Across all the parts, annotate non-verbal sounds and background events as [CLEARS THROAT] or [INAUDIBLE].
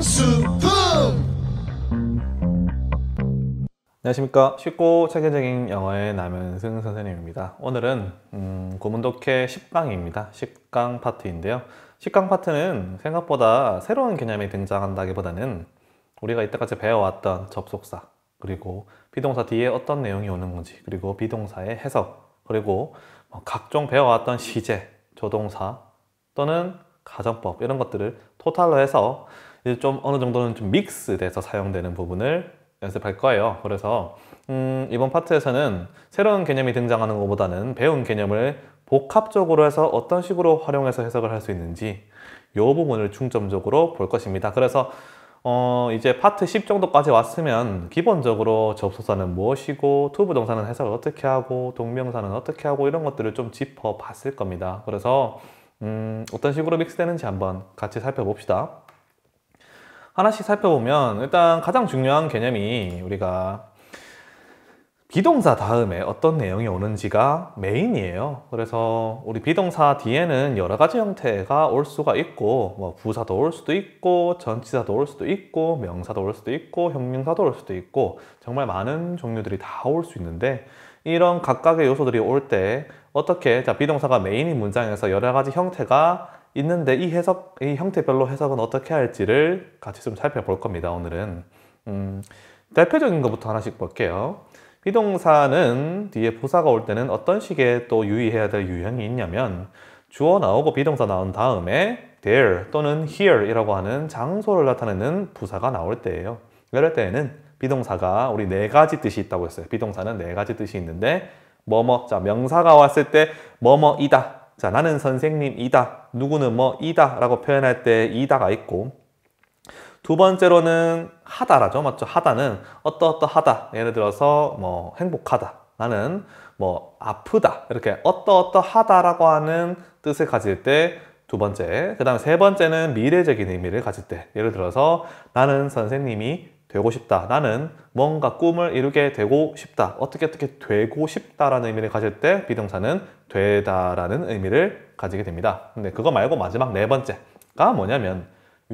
필수품 안녕하십니까 쉽고 체계적인 영어의 남은승 선생님입니다 오늘은 음, 고문독해 10강입니다 10강 파트인데요 10강 파트는 생각보다 새로운 개념이 등장한다기보다는 우리가 이때까지 배워왔던 접속사 그리고 비동사 뒤에 어떤 내용이 오는 건지 그리고 비동사의 해석 그리고 뭐 각종 배워왔던 시제, 조동사 또는 가정법 이런 것들을 토탈로 해서 이제 좀 어느 정도는 좀 믹스돼서 사용되는 부분을 연습할 거예요. 그래서 음, 이번 파트에서는 새로운 개념이 등장하는 것보다는 배운 개념을 복합적으로 해서 어떤 식으로 활용해서 해석을 할 수 있는지 이 부분을 중점적으로 볼 것입니다. 그래서 어, 이제 파트 10 정도까지 왔으면 기본적으로 접속사는 무엇이고 투부동사는 해석을 어떻게 하고 동명사는 어떻게 하고 이런 것들을 좀 짚어봤을 겁니다. 그래서 음, 어떤 식으로 믹스되는지 한번 같이 살펴봅시다. 하나씩 살펴보면 일단 가장 중요한 개념이 우리가 비동사 다음에 어떤 내용이 오는지가 메인이에요. 그래서 우리 비동사 뒤에는 여러 가지 형태가 올 수가 있고 뭐 부사도 올 수도 있고 전치사도 올 수도 있고 명사도 올 수도 있고 형용사도 올 수도 있고 정말 많은 종류들이 다 올 수 있는데 이런 각각의 요소들이 올 때 어떻게 자 비동사가 메인인 문장에서 여러 가지 형태가 있는데 이 해석, 이 형태별로 해석은 어떻게 할지를 같이 좀 살펴볼 겁니다. 오늘은 음, 대표적인 것부터 하나씩 볼게요. 비동사는 뒤에 부사가 올 때는 어떤 식의 또 유의해야 될 유형이 있냐면 주어 나오고 비동사 나온 다음에 there 또는 here 이라고 하는 장소를 나타내는 부사가 나올 때예요. 이럴 때에는 비동사가 우리 네 가지 뜻이 있다고 했어요. 비동사는 네 가지 뜻이 있는데 뭐 뭐 자 명사가 왔을 때 뭐뭐이다 자 나는 선생님이다 누구는 뭐 이다 라고 표현할 때 이다가 있고 두 번째로는 하다라죠. 맞죠? 하다는 어떠어떠하다. 예를 들어서 뭐 행복하다. 나는 뭐 아프다. 이렇게 어떠어떠하다라고 하는 뜻을 가질 때 두 번째, 그 다음 세 번째는 미래적인 의미를 가질 때 예를 들어서 나는 선생님이 되고 싶다. 나는 뭔가 꿈을 이루게 되고 싶다. 어떻게 어떻게 되고 싶다라는 의미를 가질 때 비동사는 되다라는 의미를 가지게 됩니다. 근데 그거 말고 마지막 네 번째가 뭐냐면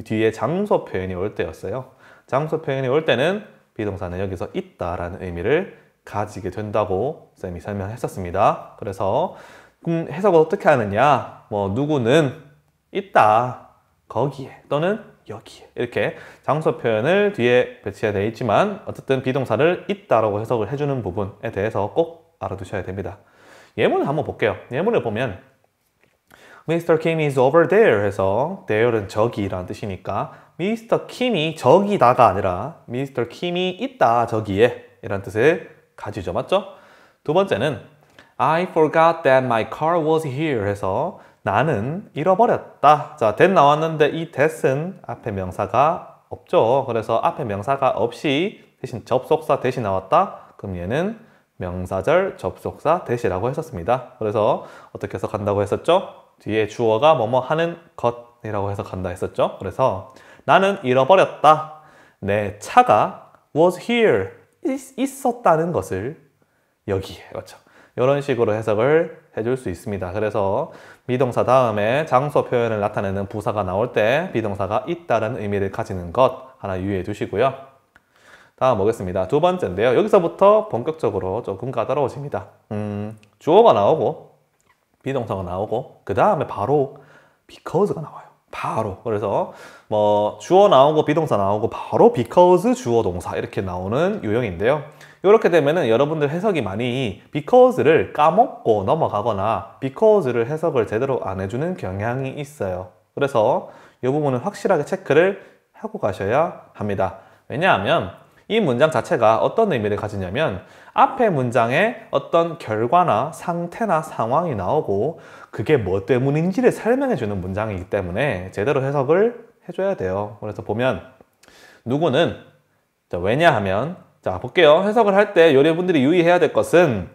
뒤에 장소 표현이 올 때였어요. 장소 표현이 올 때는 비동사는 여기서 있다라는 의미를 가지게 된다고 쌤이 설명했었습니다. 그래서 그럼 음, 해석을 어떻게 하느냐? 뭐 누구는 있다 거기에 또는 여기에 이렇게 장소 표현을 뒤에 배치해야 되어 지만 어쨌든 비동사를 있다라고 해석을 해주는 부분에 대해서 꼭 알아두셔야 됩니다. 예문을 한번 볼게요. 예문을 보면 Mr. Kim is over there 해서 there은 저기라는 뜻이니까 Mr. Kim이 저기다가 아니라 Mr. Kim이 있다 저기에 이란 뜻을 가지죠. 맞죠? 두 번째는 I forgot that my car was here 해서 나는 잃어버렸다. 자, t 나왔는데 이 t 은 앞에 명사가 없죠. 그래서 앞에 명사가 없이 대신 접속사 대시 나왔다. 그럼 얘는 명사절 접속사 대시라고 했었습니다. 그래서 어떻게 해서간다고 했었죠? 뒤에 주어가 뭐뭐 하는 것이라고 해서간다 했었죠. 그래서 나는 잃어버렸다. 내 차가 was here 있, 었다는 것을 여기에 그렇죠. 이런 식으로 해석을 해줄 수 있습니다. 그래서 미동사 다음에 장소 표현을 나타내는 부사가 나올 때 비동사가 있다는 의미를 가지는 것 하나 유의해 주시고요. 다음 보겠습니다. 두 번째인데요. 여기서부터 본격적으로 조금 까다로워집니다. 음, 주어가 나오고 비동사가 나오고 그 다음에 바로 because가 나와요. 바로 그래서 뭐 주어 나오고 비동사 나오고 바로 because 주어 동사 이렇게 나오는 유형인데요. 이렇게 되면은 여러분들 해석이 많이 because를 까먹고 넘어가거나 because를 해석을 제대로 안 해주는 경향이 있어요. 그래서 이 부분은 확실하게 체크를 하고 가셔야 합니다. 왜냐하면 이 문장 자체가 어떤 의미를 가지냐면 앞에 문장에 어떤 결과나 상태나 상황이 나오고 그게 뭐 때문인지를 설명해 주는 문장이기 때문에 제대로 해석을 해줘야 돼요. 그래서 보면 누구는 왜냐하면 자 볼게요. 해석을 할 때 요리분들이 유의해야 될 것은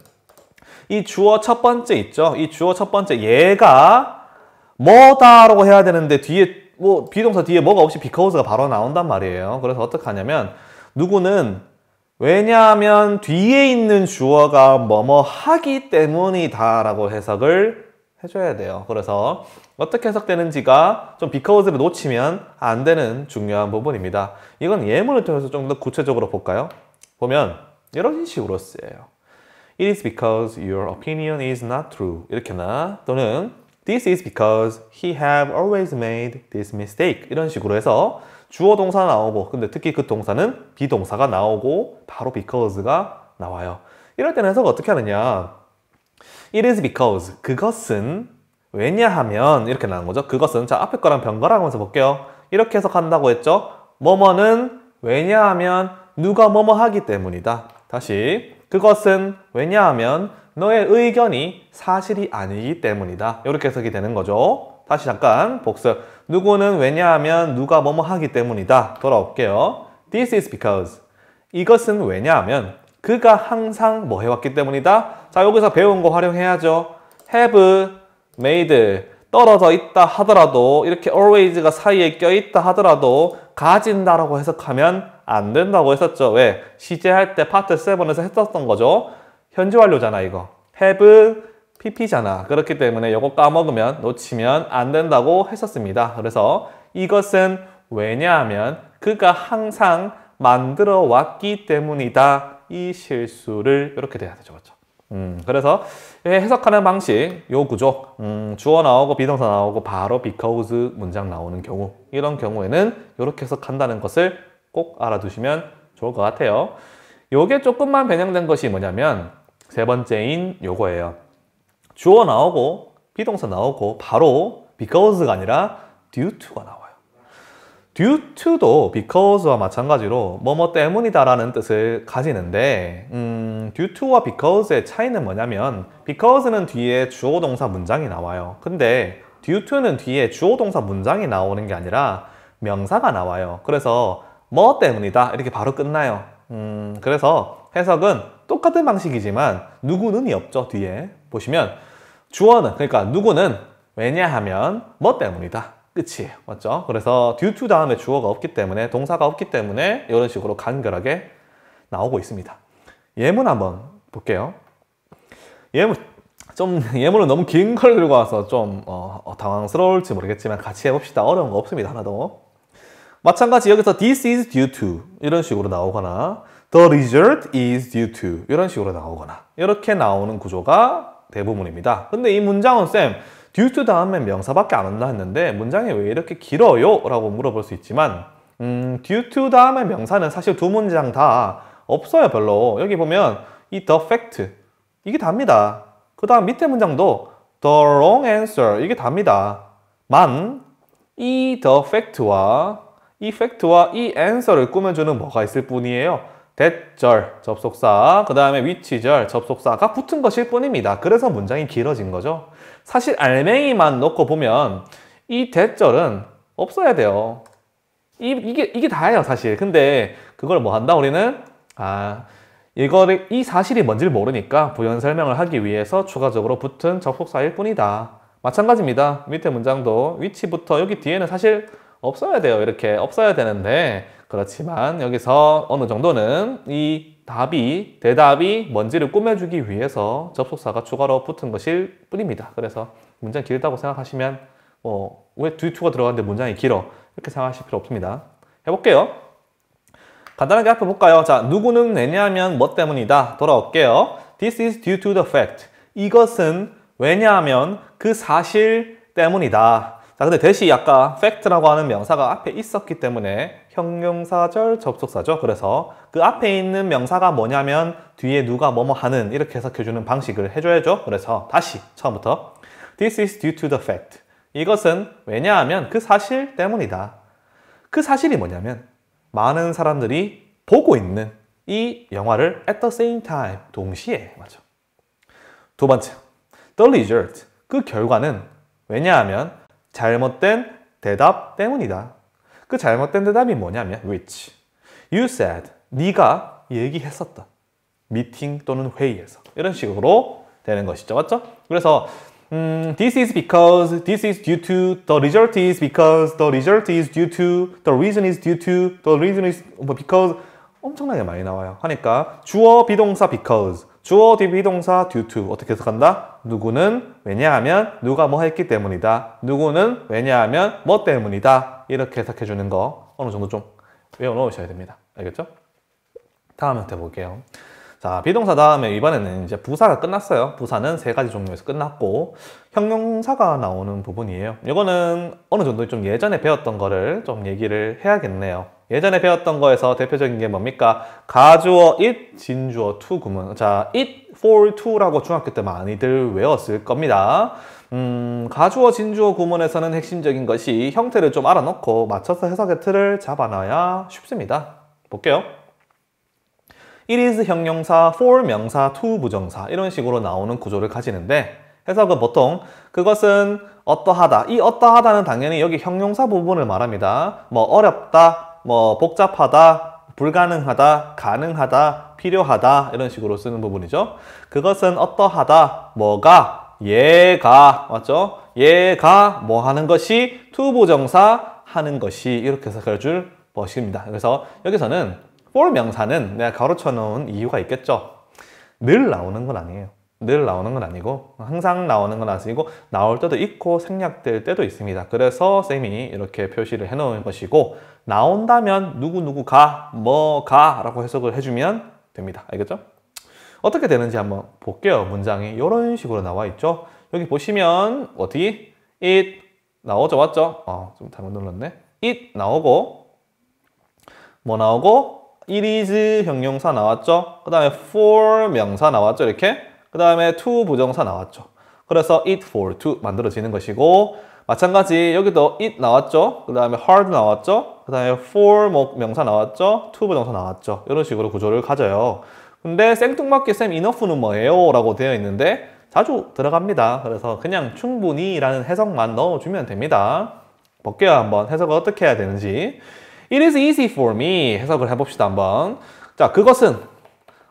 이 주어 첫 번째 있죠. 이 주어 첫 번째 얘가 뭐다라고 해야 되는데 뒤에 뭐 비동사 뒤에 뭐가 없이 because가 바로 나온단 말이에요. 그래서 어떻게 하냐면 누구는 왜냐하면 뒤에 있는 주어가 뭐뭐 하기 때문이다 라고 해석을 해줘야 돼요 그래서 어떻게 해석되는지가 좀 because를 놓치면 안 되는 중요한 부분입니다 이건 예문을 통해서 좀 더 구체적으로 볼까요? 보면 이런 식으로 쓰여요. It is because your opinion is not true 이렇게나 또는 This is because he have always made this mistake 이런 식으로 해서 주어 동사 나오고 근데 특히 그 동사는 비동사가 나오고 바로 because가 나와요. 이럴 때는 해석 어떻게 하느냐 It is because 그것은 왜냐하면 이렇게 나온 거죠. 그것은 자 앞에 거랑 변거라 하면서 볼게요. 이렇게 해석한다고 했죠. 뭐뭐는 왜냐하면 누가 뭐뭐 하기 때문이다. 다시 그것은 왜냐하면 너의 의견이 사실이 아니기 때문이다. 이렇게 해석이 되는 거죠. 다시 잠깐 복습. 누구는 왜냐하면 누가 뭐뭐 하기 때문이다. 돌아올게요. This is because. 이것은 왜냐하면 그가 항상 뭐 해왔기 때문이다. 자, 여기서 배운 거 활용해야죠. have, made, 떨어져 있다 하더라도 이렇게 always가 사이에 껴있다 하더라도 가진다라고 해석하면 안 된다고 했었죠. 왜? 시제할 때 파트 7에서 했었던 거죠. 현재 완료잖아, 이거. have pp잖아. 그렇기 때문에 이거 까먹으면, 놓치면 안 된다고 했었습니다. 그래서 이것은 왜냐하면 그가 항상 만들어 왔기 때문이다. 이 실수를 이렇게 돼야 되죠. 그렇죠? 음, 그래서 해석하는 방식, 요 구조, 음, 주어 나오고 비동사 나오고 바로 because 문장 나오는 경우 이런 경우에는 이렇게 해석한다는 것을 꼭 알아두시면 좋을 것 같아요. 요게 조금만 변형된 것이 뭐냐면 세 번째인 요거예요. 주어 나오고 비동사 나오고 바로 because가 아니라 due to가 나와요. due to도 because와 마찬가지로 뭐 뭐 때문이다 라는 뜻을 가지는데 음, due to와 because의 차이는 뭐냐면 because는 뒤에 주어 동사 문장이 나와요. 근데 due to는 뒤에 주어 동사 문장이 나오는 게 아니라 명사가 나와요. 그래서 뭐 때문이다 이렇게 바로 끝나요 음, 그래서 해석은 똑같은 방식이지만 누구는이 없죠 뒤에 보시면 주어는 그러니까 누구는 왜냐하면 뭐 때문이다 끝이에요 맞죠? 그래서 due to 다음에 주어가 없기 때문에 동사가 없기 때문에 이런 식으로 간결하게 나오고 있습니다 예문 한번 볼게요 예문 좀 예문은 너무 긴 걸 들고 와서 좀 어, 당황스러울지 모르겠지만 같이 해봅시다 어려운 거 없습니다 하나도 마찬가지 여기서 this is due to 이런 식으로 나오거나 the result is due to 이런 식으로 나오거나 이렇게 나오는 구조가 대부분입니다. 근데 이 문장은 쌤 due to 다음에 명사밖에 안 온다 했는데 문장이 왜 이렇게 길어요? 라고 물어볼 수 있지만 음, due to 다음에 명사는 사실 두 문장 다 없어요 별로 여기 보면 이 the fact 이게 답니다 그 다음 밑에 문장도 the wrong answer 이게 답니다 만 이 the fact와 이 팩트와 이 answer를 꾸며주는 뭐가 있을 뿐이에요. 대절 접속사, 그 다음에 위치절 접속사가 붙은 것일 뿐입니다. 그래서 문장이 길어진 거죠. 사실 알맹이만 놓고 보면 이 대절은 없어야 돼요. 이, 이게, 이게 다예요, 사실. 근데 그걸 뭐 한다, 우리는? 아, 이거를, 이 사실이 뭔지를 모르니까 부연 설명을 하기 위해서 추가적으로 붙은 접속사일 뿐이다. 마찬가지입니다. 밑에 문장도 위치부터 여기 뒤에는 사실 없어야 돼요. 이렇게 없어야 되는데 그렇지만 여기서 어느 정도는 이 답이 대답이 뭔지를 꾸며주기 위해서 접속사가 추가로 붙은 것일 뿐입니다. 그래서 문장 길다고 생각하시면 어, 왜 d 투가들어갔는데 문장이 길어 이렇게 생각하실 필요 없습니다. 해볼게요. 간단하게 앞에 볼까요? 자, 누구는 왜냐하면 뭐 때문이다. 돌아올게요. This is due to the fact. 이것은 왜냐하면 그 사실 때문이다. 자, 근데 대시 아까 팩트라고 하는 명사가 앞에 있었기 때문에 형용사절 접속사죠. 그래서 그 앞에 있는 명사가 뭐냐면 뒤에 누가 뭐뭐 하는 이렇게 해석해주는 방식을 해줘야죠. 그래서 다시 처음부터 This is due to the fact. 이것은 왜냐하면 그 사실 때문이다. 그 사실이 뭐냐면 많은 사람들이 보고 있는 이 영화를 at the same time, 동시에 맞죠. 두 번째, the result, 그 결과는 왜냐하면 잘못된 대답 때문이다. 그 잘못된 대답이 뭐냐면 which. You said. 네가 얘기했었다. 미팅 또는 회의에서. 이런 식으로 되는 것이죠. 맞죠? 그래서 음, this is because, this is due to, the result is because, the result is due to, the reason is due to, the reason is because 엄청나게 많이 나와요. 하니까 주어 비동사 because 주어 DB 동사 due to 어떻게 해석한다? 누구는 왜냐하면 누가 뭐 했기 때문이다. 누구는 왜냐하면 뭐 때문이다. 이렇게 해석해 주는 거 어느 정도 좀 외워 놓으셔야 됩니다. 알겠죠? 다음 형태 볼게요. 자, 비동사 다음에 이번에는 이제 부사가 끝났어요. 부사는 세 가지 종류에서 끝났고 형용사가 나오는 부분이에요. 이거는 어느 정도 좀 예전에 배웠던 거를 좀 얘기를 해야겠네요. 예전에 배웠던 거에서 대표적인 게 뭡니까? 가주어 it, 진주어 to 구문. 자, it, for, to라고 중학교 때 많이들 외웠을 겁니다. 음, 가주어, 진주어 구문에서는 핵심적인 것이 형태를 좀 알아놓고 맞춰서 해석의 틀을 잡아놔야 쉽습니다. 볼게요. it is 형용사, for 명사, to 부정사 이런 식으로 나오는 구조를 가지는데 해석은 그 보통 그것은 어떠하다 이 어떠하다는 당연히 여기 형용사 부분을 말합니다 뭐 어렵다, 뭐 복잡하다, 불가능하다, 가능하다, 필요하다 이런 식으로 쓰는 부분이죠 그것은 어떠하다, 뭐가, 얘가 맞죠? 얘가 뭐 하는 것이 to 부정사 하는 것이 이렇게 해석할 줄 것입니다 그래서 여기서는 for 명사는 내가 가로쳐 놓은 이유가 있겠죠. 늘 나오는 건 아니에요. 늘 나오는 건 아니고 항상 나오는 건 아니고 나올 때도 있고 생략될 때도 있습니다. 그래서 쌤이 이렇게 표시를 해 놓은 것이고 나온다면 누구누구가 뭐가 라고 해석을 해주면 됩니다. 알겠죠? 어떻게 되는지 한번 볼게요. 문장이 이런 식으로 나와 있죠. 여기 보시면 어디? it 나오죠? 맞죠? 어, 좀 잘못 눌렀네. it 나오고 뭐 나오고 it is 형용사 나왔죠? 그 다음에 for 명사 나왔죠? 이렇게? 그 다음에 to 부정사 나왔죠? 그래서 it for to 만들어지는 것이고 마찬가지 여기도 it 나왔죠? 그 다음에 hard 나왔죠? 그 다음에 for 뭐 명사 나왔죠? to 부정사 나왔죠? 이런 식으로 구조를 가져요. 근데 생뚱맞게 쌤 enough는 뭐예요? 라고 되어 있는데 자주 들어갑니다. 그래서 그냥 충분히 라는 해석만 넣어주면 됩니다. 볼게요 한번 해석을 어떻게 해야 되는지. It is easy for me. 해석을 해봅시다 한번. 자, 그것은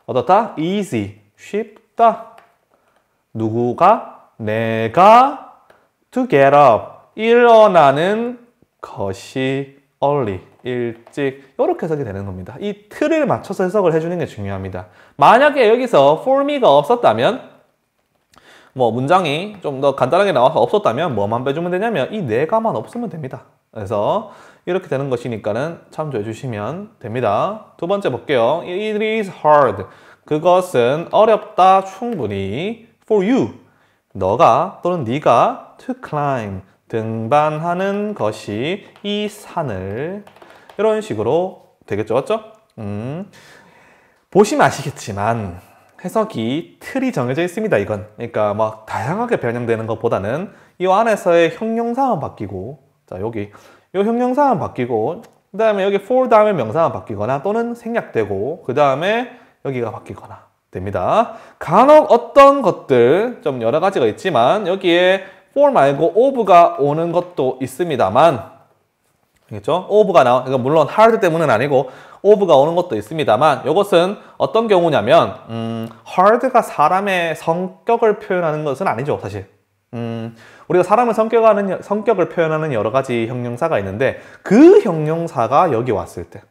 어떻다? easy, 쉽다. 누구가? 내가 to get up, 일어나는 것이 early, 일찍 이렇게 해석이 되는 겁니다. 이 틀을 맞춰서 해석을 해주는 게 중요합니다. 만약에 여기서 for me가 없었다면 뭐 문장이 좀 더 간단하게 나와서 없었다면 뭐만 빼주면 되냐면 이 내가만 없으면 됩니다. 그래서 이렇게 되는 것이니까는 참조해 주시면 됩니다. 두 번째 볼게요. It is hard. 그것은 어렵다 충분히 for you. 너가 또는 네가 to climb 등반하는 것이 이 산을 이런 식으로 되겠죠, 맞죠? 음, 보시면 아시겠지만 해석이 틀이 정해져 있습니다, 이건. 그러니까 막 다양하게 변형되는 것보다는 이 안에서의 형용사만 바뀌고 자 여기 요 형용사만 바뀌고 그 다음에 여기 for 다음에 명사만 바뀌거나 또는 생략되고 그 다음에 여기가 바뀌거나 됩니다. 간혹 어떤 것들 좀 여러 가지가 있지만 여기에 for 말고 of가 오는 것도 있습니다만 그겠죠 of가 나와 그러 그러니까 물론 hard 때문은 아니고 of가 오는 것도 있습니다만 이것은 어떤 경우냐면 음, hard가 사람의 성격을 표현하는 것은 아니죠 사실 음, 우리가 사람을 성격하는, 성격을 표현하는 여러 가지 형용사가 있는데 그 형용사가 여기 왔을 때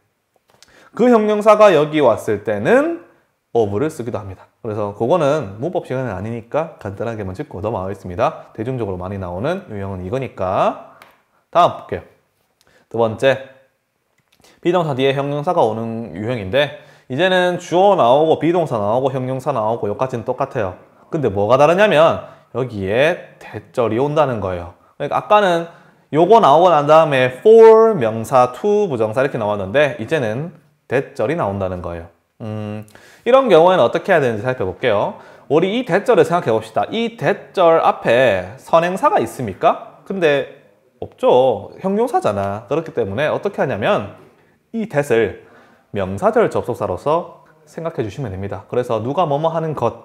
그 형용사가 여기 왔을 때는 오브를 쓰기도 합니다. 그래서 그거는 문법 시간은 아니니까 간단하게만 짚고 넘어가겠습니다. 대중적으로 많이 나오는 유형은 이거니까 다음 볼게요. 두 번째 비동사 뒤에 형용사가 오는 유형인데 이제는 주어 나오고 비동사 나오고 형용사 나오고 여기까지는 똑같아요. 근데 뭐가 다르냐면 여기에 대절이 온다는 거예요. 그러니까 아까는 요거 나오고 난 다음에 for, 명사, to, 부정사 이렇게 나왔는데 이제는 대절이 나온다는 거예요. 음, 이런 경우에는 어떻게 해야 되는지 살펴볼게요. 우리 이 대절을 생각해 봅시다. 이 대절 앞에 선행사가 있습니까? 근데 없죠. 형용사잖아. 그렇기 때문에 어떻게 하냐면 이대절 명사절 접속사로서 생각해 주시면 됩니다. 그래서 누가 뭐뭐 하는 것,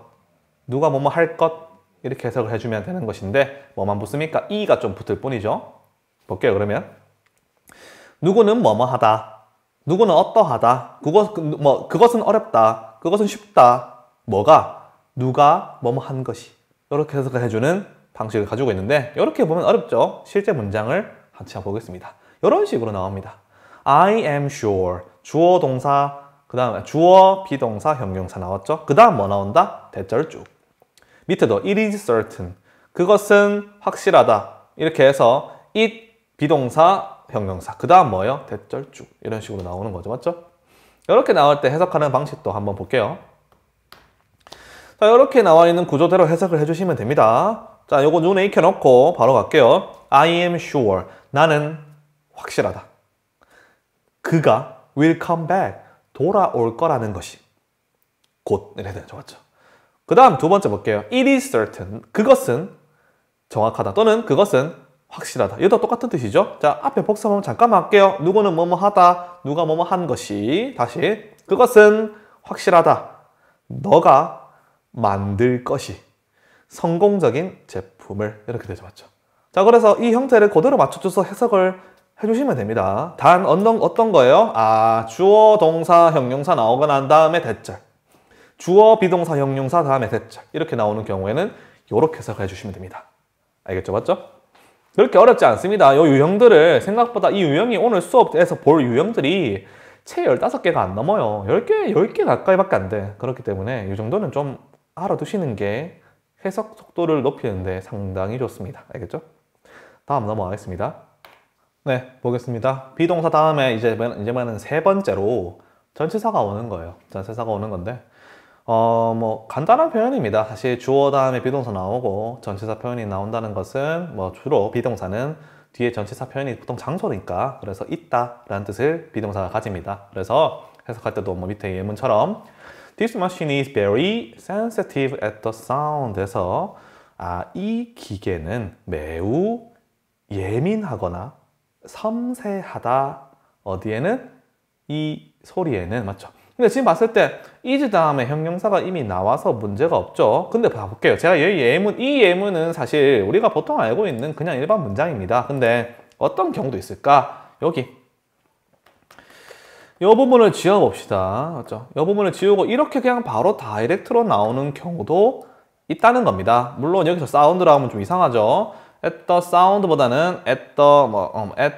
누가 뭐뭐 할 것, 이렇게 해석을 해주면 되는 것인데 뭐만 붙습니까? 이가 좀 붙을 뿐이죠. 볼게요 그러면 누구는 뭐뭐하다 누구는 어떠하다 그것, 뭐, 그것은 어렵다 그것은 쉽다 뭐가 누가 뭐뭐한 것이 이렇게 해석을 해주는 방식을 가지고 있는데 이렇게 보면 어렵죠. 실제 문장을 같이 보겠습니다. 이런 식으로 나옵니다. I am sure 주어 동사 그 다음에 주어 비동사 형용사 나왔죠. 그 다음 뭐 나온다? 대절 쭉 밑에도 it is certain 그것은 확실하다 이렇게 해서 it 비동사 형용사 그 다음 뭐예요? 대절주 이런 식으로 나오는 거죠 맞죠? 이렇게 나올 때 해석하는 방식도 한번 볼게요 자 이렇게 나와 있는 구조대로 해석을 해주시면 됩니다 자 요거 눈에 익혀놓고 바로 갈게요 I am sure 나는 확실하다 그가 will come back 돌아올 거라는 것이 곧이래야 되죠 맞죠? 그 다음 두 번째 볼게요. It is certain. 그것은 정확하다. 또는 그것은 확실하다. 이것도 똑같은 뜻이죠. 자, 앞에 복습 한번 잠깐만 할게요. 누구는 뭐뭐 하다. 누가 뭐뭐 한 것이. 다시. 그것은 확실하다. 너가 만들 것이. 성공적인 제품을. 이렇게 되죠. 맞죠? 자, 그래서 이 형태를 그대로 맞춰줘서 해석을 해주시면 됩니다. 단 어떤, 어떤 거예요? 아, 주어, 동사, 형용사 나오고난 다음에 대절. 주어, 비동사, 형용사, 다음에 대자 이렇게 나오는 경우에는 이렇게 해석해 주시면 됩니다. 알겠죠? 맞죠? 그렇게 어렵지 않습니다. 이 유형들을 생각보다 이 유형이 오늘 수업에서 볼 유형들이 채 15개가 안 넘어요. 10개, 10개 가까이밖에 안 돼. 그렇기 때문에 이 정도는 좀 알아두시는 게 해석 속도를 높이는데 상당히 좋습니다. 알겠죠? 다음 넘어가겠습니다. 네, 보겠습니다. 비동사 다음에 이제, 이제만은 세 번째로 전체사가 오는 거예요. 전체사가 오는 건데 어, 뭐, 간단한 표현입니다. 사실 주어 다음에 비동사 나오고 전치사 표현이 나온다는 것은 뭐 주로 비동사는 뒤에 전치사 표현이 보통 장소니까 그래서 있다 라는 뜻을 비동사가 가집니다. 그래서 해석할 때도 뭐 밑에 예문처럼 This machine is very sensitive at the sound 에서 아, 이 기계는 매우 예민하거나 섬세하다 어디에는 이 소리에는 맞죠? 근데 지금 봤을 때 이즈 다음에 형용사가 이미 나와서 문제가 없죠. 근데 봐볼게요. 제가 여기 예문, 이 예문은 사실 우리가 보통 알고 있는 그냥 일반 문장입니다. 근데 어떤 경우도 있을까? 여기 이 부분을 지워봅시다. 그렇죠? 이 부분을 지우고 이렇게 그냥 바로 다이렉트로 나오는 경우도 있다는 겁니다. 물론 여기서 사운드라 고 하면 좀 이상하죠. at the sound보다는 at the 뭐 um, at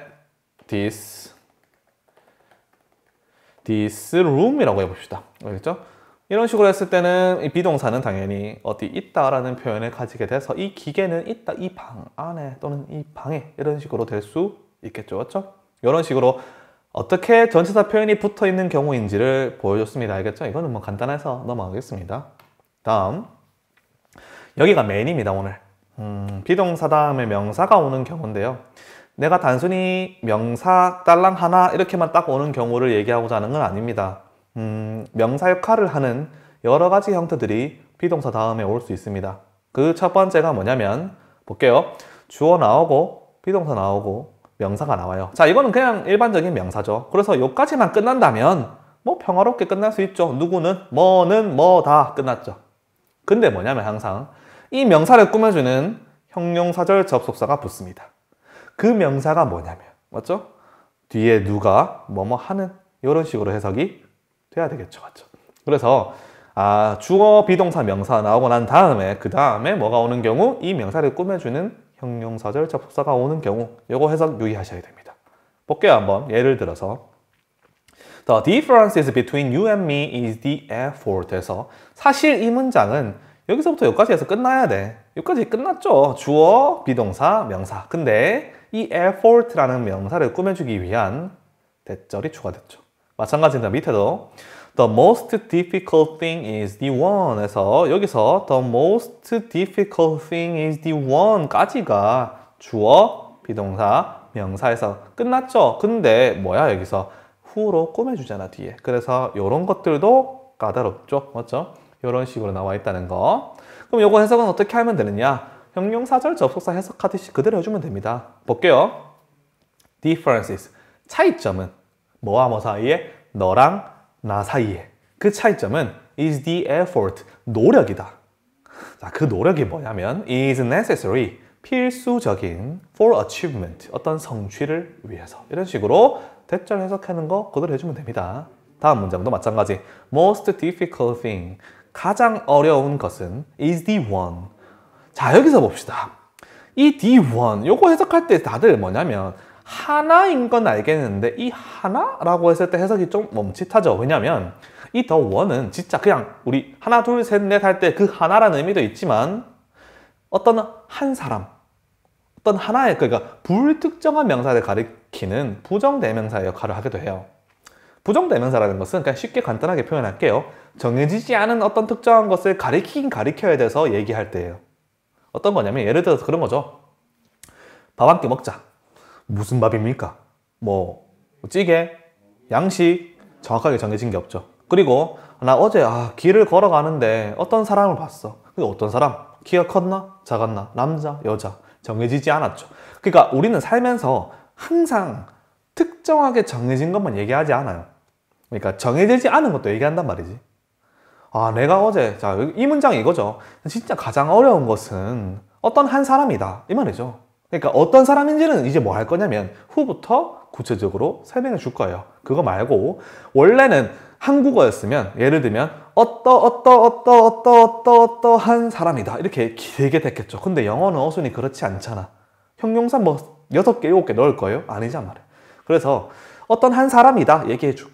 this this room이라고 해봅시다. 알겠죠? 이런 식으로 했을 때는 이 비동사는 당연히 어디 있다라는 표현을 가지게 돼서 이 기계는 있다, 이 방 안에 또는 이 방에 이런 식으로 될 수 있겠죠. 그렇죠? 이런 식으로 어떻게 전체사 표현이 붙어 있는 경우인지를 보여줬습니다. 알겠죠? 이거는 뭐 간단해서 넘어가겠습니다. 다음 여기가 메인입니다 오늘 음, 비동사 다음에 명사가 오는 경우인데요 내가 단순히 명사 딸랑 하나 이렇게만 딱 오는 경우를 얘기하고자 하는 건 아닙니다. 음, 명사 역할을 하는 여러 가지 형태들이 비동사 다음에 올 수 있습니다. 그 첫 번째가 뭐냐면 볼게요. 주어 나오고 비동사 나오고 명사가 나와요. 자 이거는 그냥 일반적인 명사죠. 그래서 요까지만 끝난다면 뭐 평화롭게 끝날 수 있죠. 누구는 뭐는 뭐 다 끝났죠. 근데 뭐냐면 항상 이 명사를 꾸며주는 형용사절 접속사가 붙습니다. 그 명사가 뭐냐면 맞죠? 뒤에 누가 뭐뭐 하는 이런 식으로 해석이 돼야 되겠죠. 맞죠? 그래서 아, 주어 비동사 명사 나오고 난 다음에 그 다음에 뭐가 오는 경우 이 명사를 꾸며주는 형용사절 접속사가 오는 경우 요거 해석 유의하셔야 됩니다. 볼게요 한번 예를 들어서 The difference is between you and me is the effort 에서 사실 이 문장은 여기서부터 여기까지 해서 끝나야 돼. 여기까지 끝났죠. 주어, 비동사, 명사. 근데 이 effort라는 명사를 꾸며주기 위한 대절이 추가됐죠. 마찬가지입니다. 밑에도 The most difficult thing is the one 에서 여기서 The most difficult thing is the one 까지가 주어, 비동사, 명사에서 끝났죠. 근데 뭐야 여기서 후로 꾸며주잖아 뒤에. 그래서 이런 것들도 까다롭죠. 맞죠? 이런 식으로 나와 있다는 거. 그럼 요거 해석은 어떻게 하면 되느냐? 형용사절 접속사 해석하듯이 그대로 해주면 됩니다. 볼게요. differences. 차이점은 뭐와 뭐 사이에? 너랑 나 사이에. 그 차이점은 is the effort. 노력이다. 자, 그 노력이 뭐냐면 is necessary. 필수적인 for achievement. 어떤 성취를 위해서. 이런 식으로 대절 해석하는 거 그대로 해주면 됩니다. 다음 문장도 마찬가지. most difficult thing. 가장 어려운 것은 is the one. 자 여기서 봅시다. 이 D1 요거 해석할 때 다들 뭐냐면 하나인 건 알겠는데 이 하나라고 했을 때 해석이 좀 멈칫하죠. 왜냐면 이 더 원은 진짜 그냥 우리 하나 둘 셋 넷 할 때 그 하나라는 의미도 있지만 어떤 한 사람 어떤 하나의 그러니까 불특정한 명사를 가리키는 부정대명사의 역할을 하기도 해요. 부정대명사라는 것은 그냥 쉽게 간단하게 표현할게요. 정해지지 않은 어떤 특정한 것을 가리키긴 가리켜야 돼서 얘기할 때예요. 어떤 거냐면 예를 들어서 그런 거죠. 밥 한 끼 먹자. 무슨 밥입니까? 뭐 찌개, 양식 정확하게 정해진 게 없죠. 그리고 나 어제 아, 길을 걸어가는데 어떤 사람을 봤어. 근데 어떤 사람? 키가 컸나? 작았나? 남자, 여자 정해지지 않았죠. 그러니까 우리는 살면서 항상 특정하게 정해진 것만 얘기하지 않아요. 그러니까 정해지지 않은 것도 얘기한단 말이지. 아 내가 어제 자 이 문장이 거죠 진짜 가장 어려운 것은 어떤 한 사람이다 이 말이죠 그러니까 어떤 사람인지는 이제 뭐 할 거냐면 후부터 구체적으로 설명해 줄 거예요 그거 말고 원래는 한국어였으면 예를 들면 어떠 어떠 어떠 어떠 어떠 어떠한 사람이다 이렇게 길게 됐겠죠 근데 영어는 어순이 그렇지 않잖아 형용사 뭐 여섯 개 일곱 개 넣을 거예요? 아니잖아 말이야 그래서 어떤 한 사람이다 얘기해 주고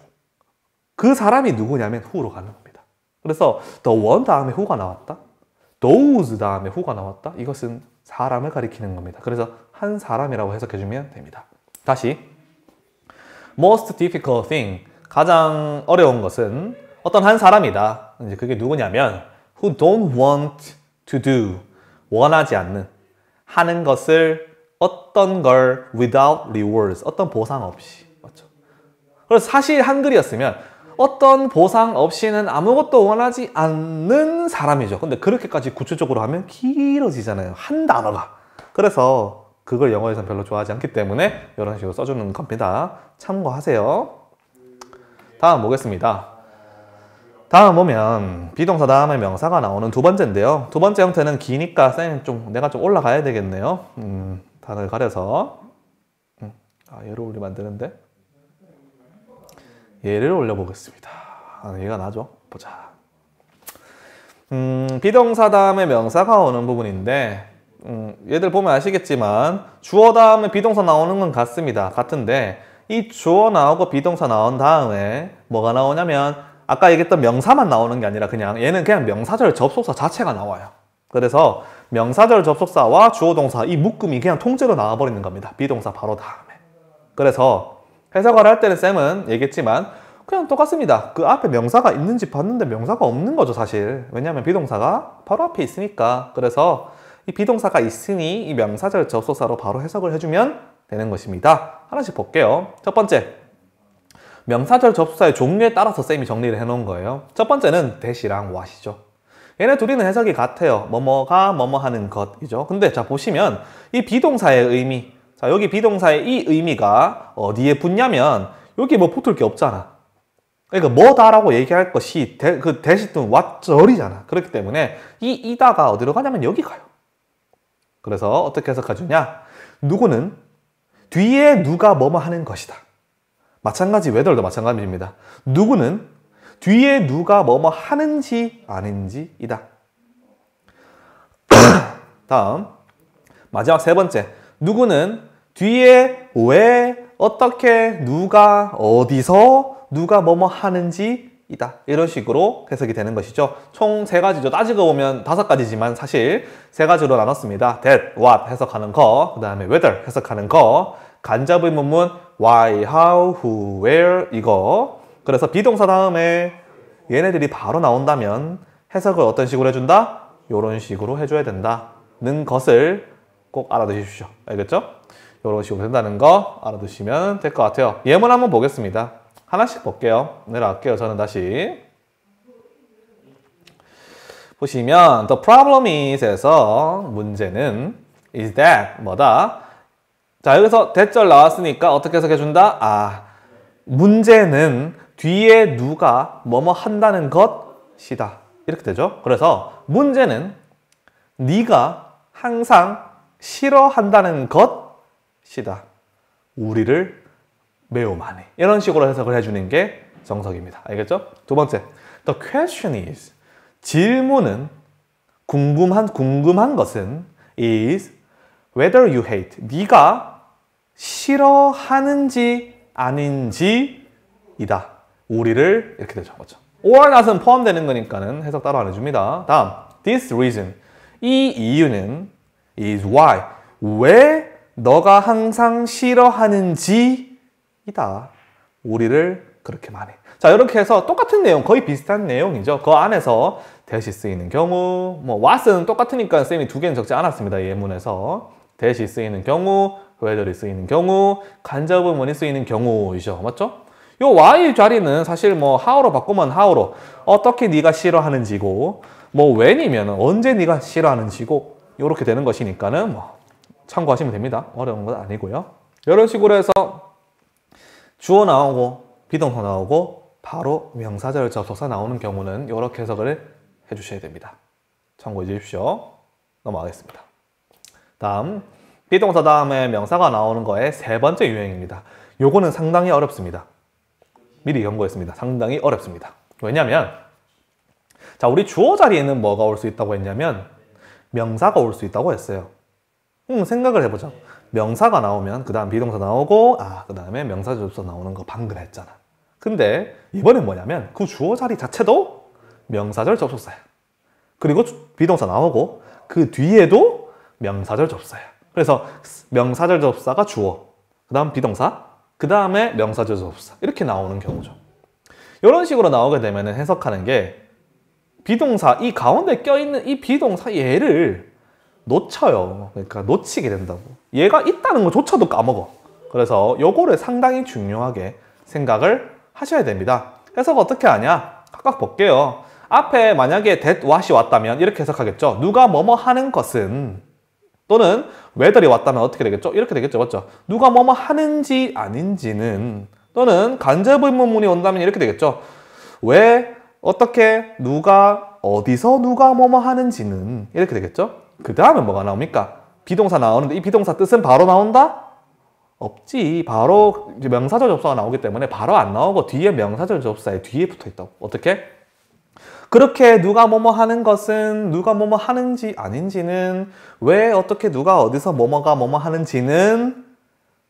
그 사람이 누구냐면 후로 가는 거. 그래서 the one 다음에 who가 나왔다. those 다음에 who가 나왔다. 이것은 사람을 가리키는 겁니다. 그래서 한 사람이라고 해석해 주면 됩니다. 다시 most difficult thing 가장 어려운 것은 어떤 한 사람이다. 이제 그게 누구냐면 who don't want to do 원하지 않는 하는 것을 어떤 걸 without rewards 어떤 보상 없이 맞죠? 그래서 사실 한글이었으면 어떤 보상 없이는 아무것도 원하지 않는 사람이죠. 근데 그렇게까지 구체적으로 하면 길어지잖아요. 한 단어가. 그래서 그걸 영어에선 별로 좋아하지 않기 때문에 이런 식으로 써주는 겁니다. 참고하세요. 다음 보겠습니다. 다음 보면 비동사 다음에 명사가 나오는 두 번째인데요. 두 번째 형태는 기니까 쌤 좀 내가 좀 올라가야 되겠네요. 음, 단을 가려서 음, 아, 얘로 우리만드는데 예를 올려보겠습니다. 얘가 나죠? 보자. 음, 비동사다음에 명사가 오는 부분인데 음, 얘들 보면 아시겠지만 주어 다음에 비동사 나오는 건 같습니다. 같은데 이 주어 나오고 비동사 나온 다음에 뭐가 나오냐면 아까 얘기했던 명사만 나오는 게 아니라 그냥 얘는 그냥 명사절 접속사 자체가 나와요. 그래서 명사절 접속사와 주어동사 이 묶음이 그냥 통째로 나와버리는 겁니다. 비동사 바로 다음에. 그래서 해석을 할 때는 쌤은 얘기했지만 그냥 똑같습니다. 그 앞에 명사가 있는지 봤는데 명사가 없는 거죠, 사실. 왜냐하면 비동사가 바로 앞에 있으니까. 그래서 이 비동사가 있으니 이 명사절 접속사로 바로 해석을 해주면 되는 것입니다. 하나씩 볼게요. 첫 번째, 명사절 접속사의 종류에 따라서 쌤이 정리를 해놓은 거예요. 첫 번째는 대시랑 와시죠. 얘네 둘이는 해석이 같아요. 뭐뭐가 뭐뭐 하는 것이죠. 근데 자 보시면 이 비동사의 의미 자 여기 비동사의 이 의미가 어디에 붙냐면 여기 뭐 붙을 게 없잖아. 그러니까 뭐다라고 얘기할 것이 대, 그 대시든 왓절이잖아. 그렇기 때문에 이 이다가 어디로 가냐면 여기 가요. 그래서 어떻게 해석하주냐? 누구는 뒤에 누가 뭐뭐 하는 것이다. 마찬가지 외덜도 마찬가지입니다. 누구는 뒤에 누가 뭐뭐 하는지 아닌지이다. [CLEARS THROAT] 다음 마지막 세 번째 누구는 뒤에 왜, 어떻게, 누가, 어디서, 누가 뭐뭐 하는지 이다. 이런 식으로 해석이 되는 것이죠. 총 세 가지죠. 따지고 보면 다섯 가지지만 사실 세 가지로 나눴습니다. that, what 해석하는 거, 그 다음에 whether 해석하는 거, 간접의 문문 why, how, who, where 이거 그래서 비동사 다음에 얘네들이 바로 나온다면 해석을 어떤 식으로 해준다? 이런 식으로 해줘야 된다는 것을 꼭 알아두십시오. 알겠죠? 이런 식으로 된다는 거 알아두시면 될 것 같아요. 예문 한번 보겠습니다. 하나씩 볼게요. 내려갈게요. 저는 다시. 보시면 the problem is에서 문제는 is that 뭐다? 자 여기서 대절 나왔으니까 어떻게 해석해준다? 아 문제는 뒤에 누가 뭐뭐 한다는 것이다 이렇게 되죠 그래서 문제는 네가 항상 싫어한다는 것이다. 우리를 매우 많이. 이런 식으로 해석을 해주는 게 정석입니다. 알겠죠? 두 번째, the question is 질문은 궁금한 궁금한 것은 is whether you hate 네가 싫어하는지 아닌지이다. 우리를 이렇게 되죠. 그렇죠? or not은 포함되는 거니까는 해석 따로 안 해줍니다. 다음, this reason 이 이유는 is why. 왜 너가 항상 싫어하는지 이다. 우리를 그렇게 말해. 자 이렇게 해서 똑같은 내용 거의 비슷한 내용이죠 그 안에서 대시 쓰이는 경우 뭐 what은 똑같으니까 쌤이 두 개는 적지 않았습니다 예문에서 대시 쓰이는 경우 w h e 이 쓰이는 경우 간접음문이 쓰이는 경우이죠 맞죠? 요 why 자리는 사실 뭐 how로 바꾸면 how로 어떻게 네가 싫어하는지고 뭐 when이면 언제 네가 싫어하는지고 이렇게 되는 것이니까는 뭐 참고하시면 됩니다. 어려운 건 아니고요. 이런 식으로 해서 주어 나오고 비동사 나오고 바로 명사절 접속사 나오는 경우는 이렇게 해석을 해주셔야 됩니다. 참고해 주십시오. 넘어가겠습니다. 다음 비동사 다음에 명사가 나오는 거의 세 번째 유형입니다. 요거는 상당히 어렵습니다. 미리 경고했습니다. 상당히 어렵습니다. 왜냐면 하자 우리 주어 자리에는 뭐가 올 수 있다고 했냐면 명사가 올 수 있다고 했어요. 음, 생각을 해보자. 명사가 나오면 그 다음 비동사 나오고 아, 그 다음에 명사 접속 나오는 거 방금 했잖아. 근데 이번엔 뭐냐면 그 주어 자리 자체도 명사절 접속사야. 그리고 비동사 나오고 그 뒤에도 명사절 접사야. 그래서 명사절 접사가 주어, 그 다음 비동사, 그 다음에 명사절 접사 이렇게 나오는 경우죠. 이런 식으로 나오게 되면 해석하는 게 비동사 이 가운데 껴있는 이 비동사 얘를 놓쳐요. 그러니까 놓치게 된다고. 얘가 있다는 것조차도 까먹어. 그래서 요거를 상당히 중요하게 생각을 하셔야 됩니다. 해석 어떻게 하냐? 각각 볼게요. 앞에 만약에 that, what이 왔다면 이렇게 해석하겠죠. 누가 뭐뭐 하는 것은 또는 whether이 왔다면 어떻게 되겠죠? 이렇게 되겠죠. 맞죠? 누가 뭐뭐 하는지 아닌지는 또는 간접 의문문이 온다면 이렇게 되겠죠. 왜 어떻게 누가 어디서 누가 뭐뭐 하는지는 이렇게 되겠죠? 그 다음에 뭐가 나옵니까? 비동사 나오는데 이 비동사 뜻은 바로 나온다? 없지. 바로 명사절 접사가 나오기 때문에 바로 안 나오고 뒤에 명사절 접사에 뒤에 붙어 있다고. 어떻게? 그렇게 누가 뭐뭐 하는 것은 누가 뭐뭐 하는지 아닌지는 왜 어떻게 누가 어디서 뭐뭐가 뭐뭐 하는지는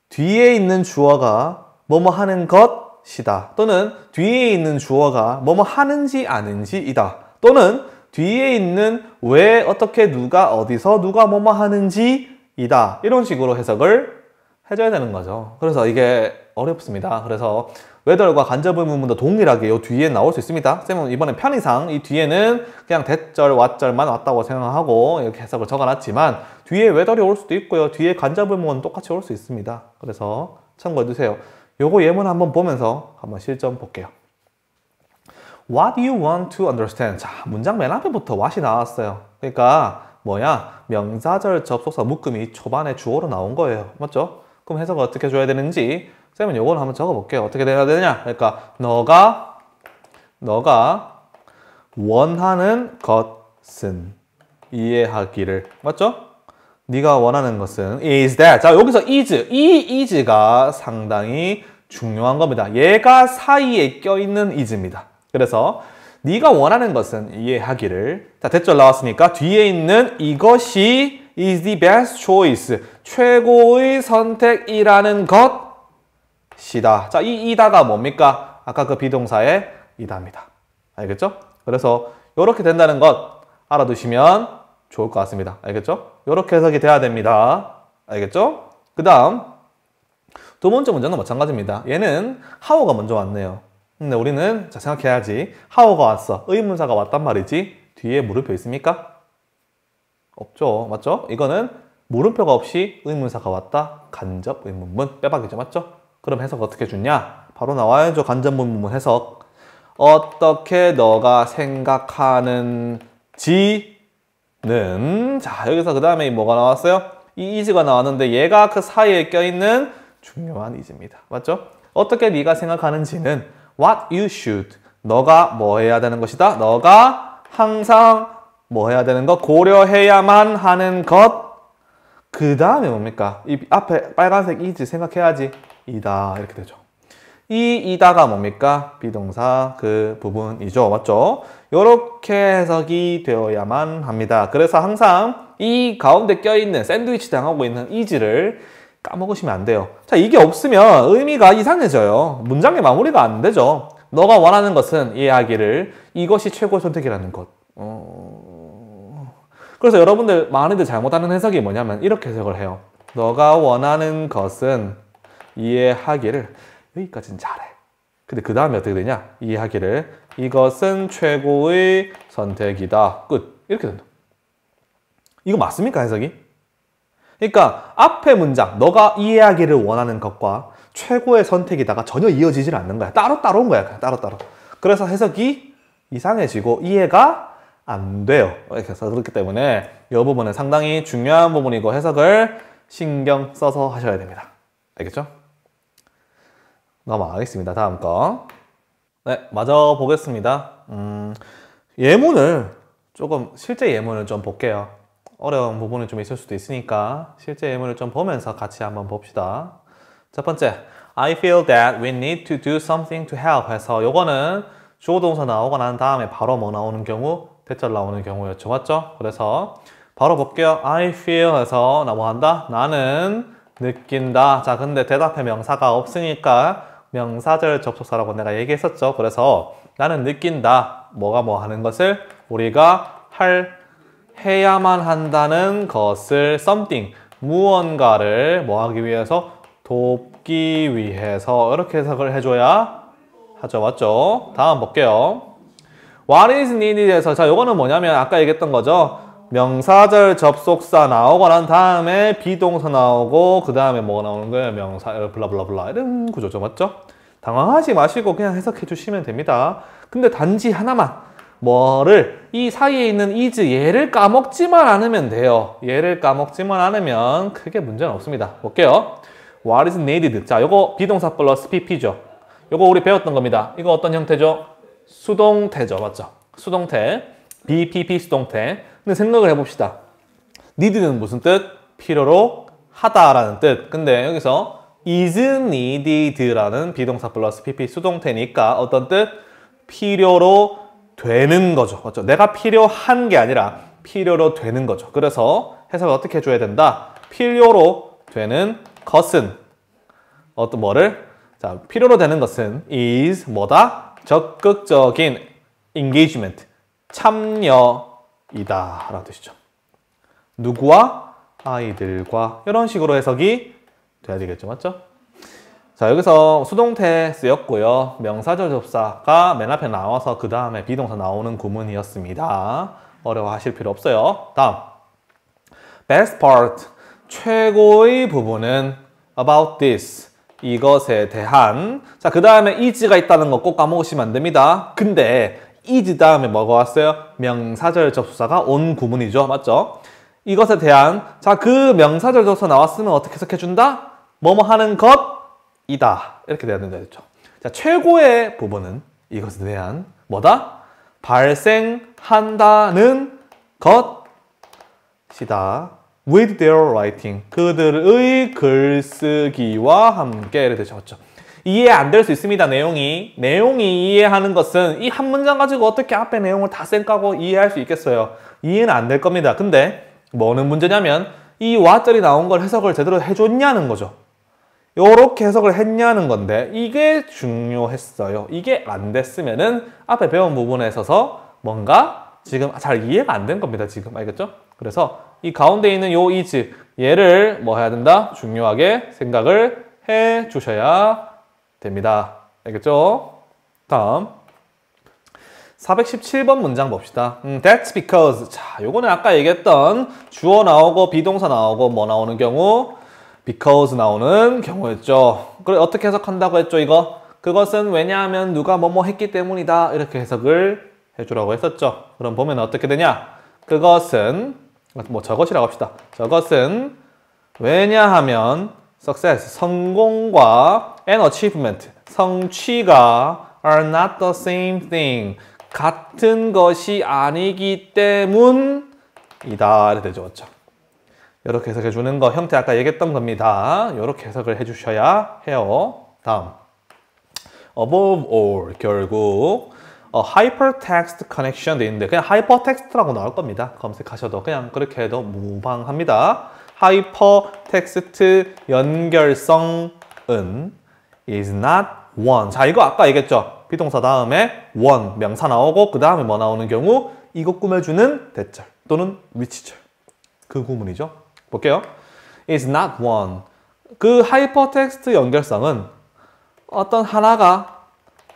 뒤에 있는 주어가 뭐뭐 하는 것 시다 또는 뒤에 있는 주어가 뭐뭐 하는지 아는지이다 또는 뒤에 있는 왜 어떻게 누가 어디서 누가 뭐뭐 하는지 이다 이런 식으로 해석을 해줘야 되는 거죠 그래서 이게 어렵습니다 그래서 외덜과 간접의 문문도 동일하게 요 뒤에 나올 수 있습니다 쌤은 이번에 편의상 이 뒤에는 그냥 대절, 왓절만 왔다고 생각하고 이렇게 해석을 적어놨지만 뒤에 외덜이 올 수도 있고요 뒤에 간접의 문은 똑같이 올 수 있습니다 그래서 참고해주세요 요거 예문 한번 보면서 한번 실전 볼게요. What you want to understand. 자, 문장 맨 앞에부터 what이 나왔어요. 그러니까 뭐야? 명사절 접속사 묶음이 초반에 주어로 나온 거예요. 맞죠? 그럼 해석을 어떻게 줘야 되는지 쌤은 요걸 한번 적어볼게요. 어떻게 돼야 되냐? 그러니까 너가 너가 원하는 것은 이해하기를 맞죠? 네가 원하는 것은 is that. 자, 여기서 is, 이 is가 상당히 중요한 겁니다. 얘가 사이에 껴있는 is입니다. 그래서 네가 원하는 것은 이해하기를 자, 대절 나왔으니까 뒤에 있는 이것이 is the best choice, 최고의 선택이라는 것이다. 자, 이 이다가 뭡니까? 아까 그 비동사의 이다입니다. 알겠죠? 그래서 이렇게 된다는 것 알아두시면 좋을 것 같습니다. 알겠죠? 이렇게 해석이 돼야 됩니다. 알겠죠? 그 다음 두 번째 문제는 마찬가지입니다. 얘는 how가 먼저 왔네요. 근데 우리는 자 생각해야지. how가 왔어. 의문사가 왔단 말이지. 뒤에 물음표 있습니까? 없죠. 맞죠? 이거는 물음표가 없이 의문사가 왔다. 간접 의문문 빼박이죠. 맞죠? 그럼 해석 어떻게 주냐? 바로 나와야죠. 간접 의문문 해석. 어떻게 너가 생각하는지 는자 여기서 그 다음에 뭐가 나왔어요? 이 이즈가 나왔는데 얘가 그 사이에 껴있는 중요한 이즈입니다. 맞죠? 어떻게 네가 생각하는지는 what you should 너가 뭐 해야 되는 것이다. 너가 항상 뭐 해야 되는 것 고려해야만 하는 것 그 다음에 뭡니까? 이 앞에 빨간색 이지 생각해야지 이다 이렇게 되죠. 이 이다가 뭡니까? 비동사 그 부분이죠. 맞죠? 이렇게 해석이 되어야만 합니다. 그래서 항상 이 가운데 껴있는 샌드위치 당하고 있는 이지를 까먹으시면 안 돼요. 자, 이게 없으면 의미가 이상해져요. 문장의 마무리가 안 되죠. 너가 원하는 것은 이해하기를 이것이 최고의 선택이라는 것. 어... 그래서 여러분들 많이들 잘못하는 해석이 뭐냐면 이렇게 해석을 해요. 너가 원하는 것은 이해하기를 여기까지는 잘해. 근데 그 다음에 어떻게 되냐? 이해하기를 이것은 최고의 선택이다. 끝. 이렇게 된다. 이거 맞습니까, 해석이? 그러니까 앞의 문장, 너가 이해하기를 원하는 것과 최고의 선택이다가 전혀 이어지질 않는 거야. 따로따로 온 거야. 따로따로. 그래서 해석이 이상해지고 이해가 안 돼요. 그래서 그렇기 때문에 이 부분은 상당히 중요한 부분이고 해석을 신경 써서 하셔야 됩니다. 알겠죠? 넘어가겠습니다. 다음 거. 네, 맞아 보겠습니다. 음, 예문을 조금 실제 예문을 좀 볼게요. 어려운 부분이 좀 있을 수도 있으니까 실제 예문을 좀 보면서 같이 한번 봅시다. 첫 번째, I feel that we need to do something to help 해서 요거는 주어 동사 나오고 난 다음에 바로 뭐 나오는 경우? 대절 나오는 경우였죠. 맞죠? 그래서 바로 볼게요. I feel 해서 나뭐 한다? 나는 느낀다. 자, 근데 대답에 명사가 없으니까 명사절 접속사라고 내가 얘기했었죠. 그래서 나는 느낀다. 뭐가 뭐 하는 것을 우리가 할 해야만 한다는 것을 something 무언가를 뭐 하기 위해서 돕기 위해서 이렇게 해석을 해줘야 하죠. 맞죠? 다음 볼게요. What is needed에서 자 이거는 뭐냐면 아까 얘기했던 거죠. 명사절 접속사 나오고 난 다음에 비동사 나오고 그 다음에 뭐가 나오는 거예요? 명사 블라블라블라 어, 이런 구조죠. 맞죠? 당황하지 마시고 그냥 해석해 주시면 됩니다. 근데 단지 하나만 뭐를 이 사이에 있는 is 얘를 까먹지만 않으면 돼요. 얘를 까먹지만 않으면 크게 문제는 없습니다. 볼게요. What is needed? 자, 이거 비동사 플러스 PP죠. 이거 우리 배웠던 겁니다. 이거 어떤 형태죠? 수동태죠. 맞죠? 수동태. BPP 수동태. 근데 네, 생각을 해봅시다. need는 무슨 뜻? 필요로 하다라는 뜻. 근데 여기서 is needed라는 비동사 플러스 PP 수동태니까 어떤 뜻? 필요로 되는 거죠. 그렇죠? 내가 필요한 게 아니라 필요로 되는 거죠. 그래서 해석을 어떻게 해줘야 된다? 필요로 되는 것은 어떤 뭐를? 자, 필요로 되는 것은 is 뭐다? 적극적인 engagement, 참여 이다 라는 뜻이죠. 누구와 아이들과 이런 식으로 해석이 돼야 되겠죠. 맞죠? 자 여기서 수동태 쓰였고요. 명사절 접사가 맨 앞에 나와서 그 다음에 비동사 나오는 구문이었습니다. 어려워하실 필요 없어요. 다음 best part 최고의 부분은 about this 이것에 대한 자 그 다음에 is가 있다는 거 꼭 까먹으시면 안 됩니다. 근데 is 다음에 뭐가 왔어요? 명사절 접수사가 온 구문이죠. 맞죠? 이것에 대한 자그 명사절 접수사 나왔으면 어떻게 해석해준다? 뭐뭐 하는 것이다. 이렇게 돼야 된다 했죠. 자 최고의 부분은 이것에 대한 뭐다? 발생한다는 것이다. with their writing. 그들의 글쓰기와 함께 이렇게 되죠. 이해 안 될 수 있습니다. 내용이. 내용이 이해하는 것은 이 한 문장 가지고 어떻게 앞에 내용을 다 쌩까고 이해할 수 있겠어요. 이해는 안 될 겁니다. 근데 뭐는 문제냐면 이 와절이 나온 걸 해석을 제대로 해줬냐는 거죠. 요렇게 해석을 했냐는 건데 이게 중요했어요. 이게 안 됐으면은 앞에 배운 부분에 있어서 뭔가 지금 잘 이해가 안 된 겁니다. 지금 알겠죠? 그래서 이 가운데 있는 요 이즈 얘를 뭐 해야 된다? 중요하게 생각을 해 주셔야 됩니다. 알겠죠? 다음 417번 문장 봅시다. 음, that's because 자, 요거는 아까 얘기했던 주어 나오고 비동사 나오고 뭐 나오는 경우 because 나오는 경우였죠. 그래 어떻게 해석한다고 했죠, 이거? 그것은 왜냐하면 누가 뭐뭐 했기 때문이다. 이렇게 해석을 해 주라고 했었죠. 그럼 보면 어떻게 되냐? 그것은 뭐 저것이라고 합시다. 저것은 왜냐하면 success, 성공과 and achievement, 성취가 are not the same thing. 같은 것이 아니기 때문이다. 이렇게 되죠. 그죠 이렇게 해석해 주는 거 형태 아까 얘기했던 겁니다. 이렇게 해석을 해 주셔야 해요. 다음. above all 결국 어, hypertext connection 돼 있는데 그냥 hypertext라고 나올 겁니다. 검색하셔도 그냥 그렇게 해도 무방합니다. 하이퍼 텍스트 연결성은 is not one. 자, 이거 아까 얘기했죠? 비동사 다음에 one, 명사 나오고 그 다음에 뭐 나오는 경우 이거 꾸며주는 대절 또는 위치절. 그 구문이죠. 볼게요. is not one. 그 하이퍼텍스트 연결성은 어떤 하나가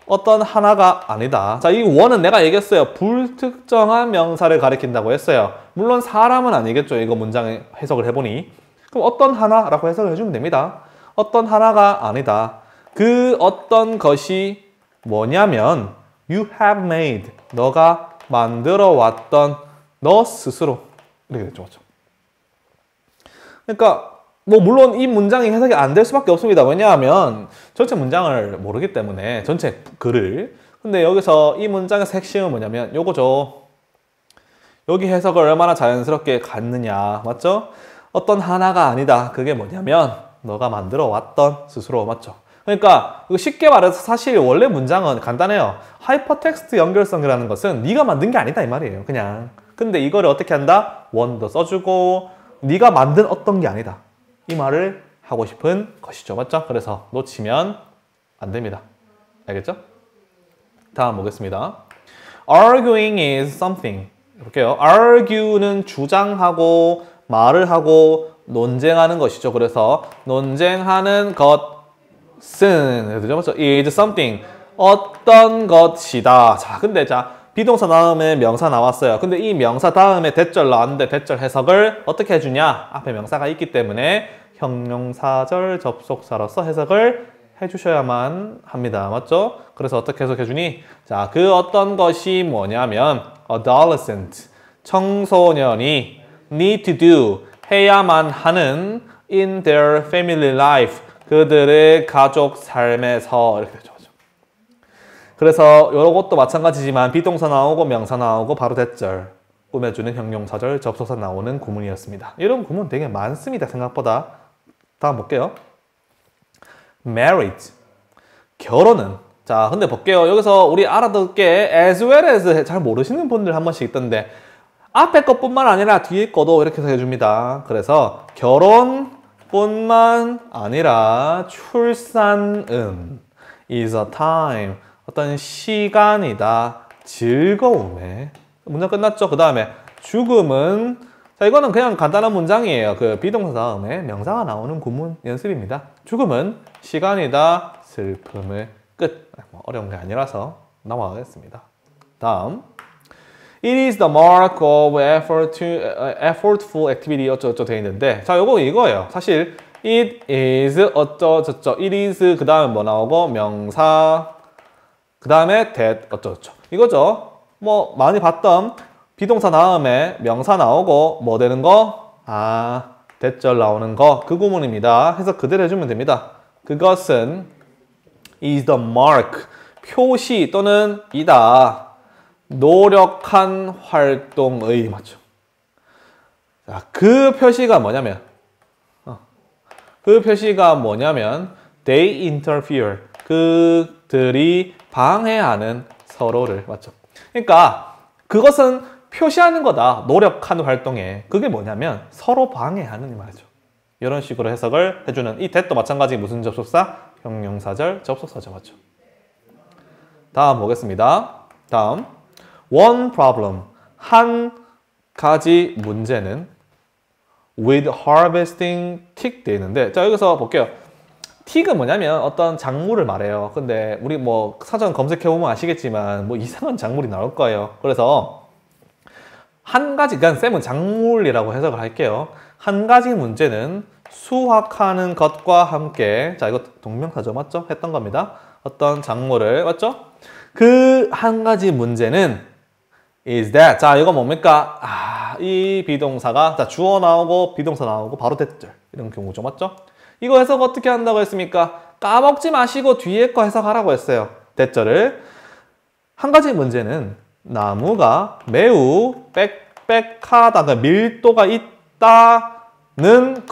어떤 하나가 아니다. 자, 이 원은 내가 얘기했어요. 불특정한 명사를 가리킨다고 했어요. 물론 사람은 아니겠죠. 이거 문장 해석을 해보니. 그럼 어떤 하나라고 해석을 해주면 됩니다. 어떤 하나가 아니다. 그 어떤 것이 뭐냐면 you have made 너가 만들어 왔던 너 스스로 이렇게 되죠. 그렇죠? 그러니까 뭐 물론 이 문장이 해석이 안 될 수밖에 없습니다. 왜냐하면 전체 문장을 모르기 때문에 전체 글을 근데 여기서 이 문장의 핵심은 뭐냐면 요거죠. 여기 해석을 얼마나 자연스럽게 갖느냐 맞죠? 어떤 하나가 아니다. 그게 뭐냐면 너가 만들어 왔던 스스로 맞죠? 그러니까 쉽게 말해서 사실 원래 문장은 간단해요. 하이퍼텍스트 연결성이라는 것은 네가 만든 게 아니다 이 말이에요. 그냥. 근데 이거를 어떻게 한다? 원도 써주고 네가 만든 어떤 게 아니다. 이 말을 하고 싶은 것이죠. 맞죠? 그래서 놓치면 안 됩니다. 알겠죠? 다음 보겠습니다. arguing is something. 볼게요. argue는 주장하고 말을 하고 논쟁하는 것이죠. 그래서 논쟁하는 것은 되죠? 맞죠? is something. 어떤 것이다. 자, 근데 자 비동사 다음에 명사 나왔어요. 근데 이 명사 다음에 대절 나왔는데 대절 해석을 어떻게 해주냐? 앞에 명사가 있기 때문에 형용사절 접속사로서 해석을 해주셔야만 합니다. 맞죠? 그래서 어떻게 해석해주니? 자, 그 어떤 것이 뭐냐면 adolescent, 청소년이 need to do, 해야만 하는 in their family life, 그들의 가족 삶에서 이렇게 되죠. 그래서 요것도 마찬가지지만 비동사 나오고 명사 나오고 바로 대절 꾸며주는 형용사절 접속사 나오는 구문이었습니다. 이런 구문 되게 많습니다. 생각보다. 다음 볼게요. marriage. 결혼은. 자, 근데 볼게요. 여기서 우리 알아듣게 as well as 잘 모르시는 분들 한 번씩 있던데 앞에 것뿐만 아니라 뒤에 거도 이렇게 해줍니다. 그래서 결혼뿐만 아니라 출산은 is a time. 어떤 시간이다. 즐거움에. 문장 끝났죠? 그 다음에 죽음은 자 이거는 그냥 간단한 문장이에요 그 비동사 다음에 명사가 나오는 구문 연습입니다 죽음은 시간이다 슬픔의 끝 뭐 어려운 게 아니라서 넘어가겠습니다 다음 It is the mark of effort to, effortful activity 어쩌저쩌 돼 있는데 자 요거 이거예요 사실 It is 어쩌저쩌 It is 그 다음에 뭐 나오고 명사 그 다음에 that 어쩌저쩌 이거죠 뭐 많이 봤던 비동사 다음에 명사 나오고 뭐 되는 거? 아, 대절 나오는 거. 그 구문입니다. 해서 그대로 해주면 됩니다. 그것은 is the mark. 표시 또는 이다. 노력한 활동의 맞죠? 자, 그 표시가 뭐냐면 어, 그 표시가 뭐냐면 they interfere 그들이 방해하는 서로를 맞죠? 그러니까 그것은 표시하는 거다. 노력하는 활동에. 그게 뭐냐면 서로 방해하는 말이죠. 이런 식으로 해석을 해주는 이 대도 마찬가지 무슨 접속사? 형용사절 접속사죠. 맞죠? 다음 보겠습니다. 다음 One problem. 한 가지 문제는 with harvesting tick 돼 있는데 자 여기서 볼게요. 틱은 뭐냐면 어떤 작물을 말해요. 근데 우리 뭐 사전 검색해보면 아시겠지만 뭐 이상한 작물이 나올 거예요. 그래서 한 가지, 그러니까 쌤은 작물이라고 해석을 할게요. 한 가지 문제는 수확하는 것과 함께 자 이거 동명사죠 맞죠? 했던 겁니다. 어떤 작물을 맞죠? 그 한 가지 문제는 is that 자 이거 뭡니까? 아, 이 비동사가 자 주어 나오고 비동사 나오고 바로 대절 이런 경우죠 맞죠? 이거 해석 어떻게 한다고 했습니까? 까먹지 마시고 뒤에 거 해석하라고 했어요. 대절을 한 가지 문제는 나무가 매우 빽빽하다, 그 밀도가 있다는